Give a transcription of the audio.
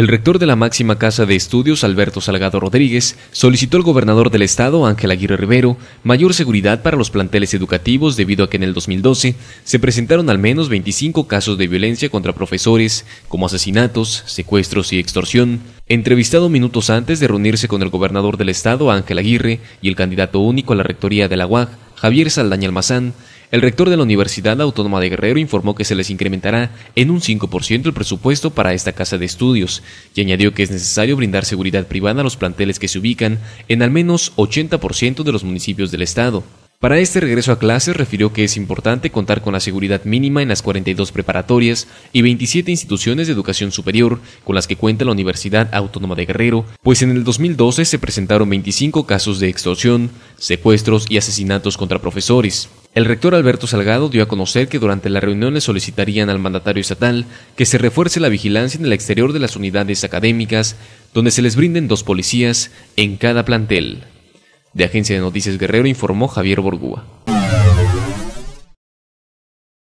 El rector de la máxima casa de estudios, Alberto Salgado Rodríguez, solicitó al gobernador del estado, Ángel Aguirre Rivero, mayor seguridad para los planteles educativos debido a que en el 2012 se presentaron al menos 25 casos de violencia contra profesores, como asesinatos, secuestros y extorsión, Entrevistado minutos antes de reunirse con el gobernador del estado, Ángel Aguirre, y el candidato único a la rectoría de la UAG, Javier Saldaña Almazán, el rector de la Universidad Autónoma de Guerrero informó que se les incrementará en un 5% el presupuesto para esta casa de estudios y añadió que es necesario brindar seguridad privada a los planteles que se ubican en al menos 80% de los municipios del estado. Para este regreso a clases refirió que es importante contar con la seguridad mínima en las 42 preparatorias y 27 instituciones de educación superior con las que cuenta la Universidad Autónoma de Guerrero, pues en el 2012 se presentaron 25 casos de extorsión, secuestros y asesinatos contra profesores. El rector Alberto Salgado dio a conocer que durante las reuniones solicitarían al mandatario estatal que se refuerce la vigilancia en el exterior de las unidades académicas, donde se les brinden dos policías en cada plantel la Agencia de Noticias Guerrero informó Javier Borgúa.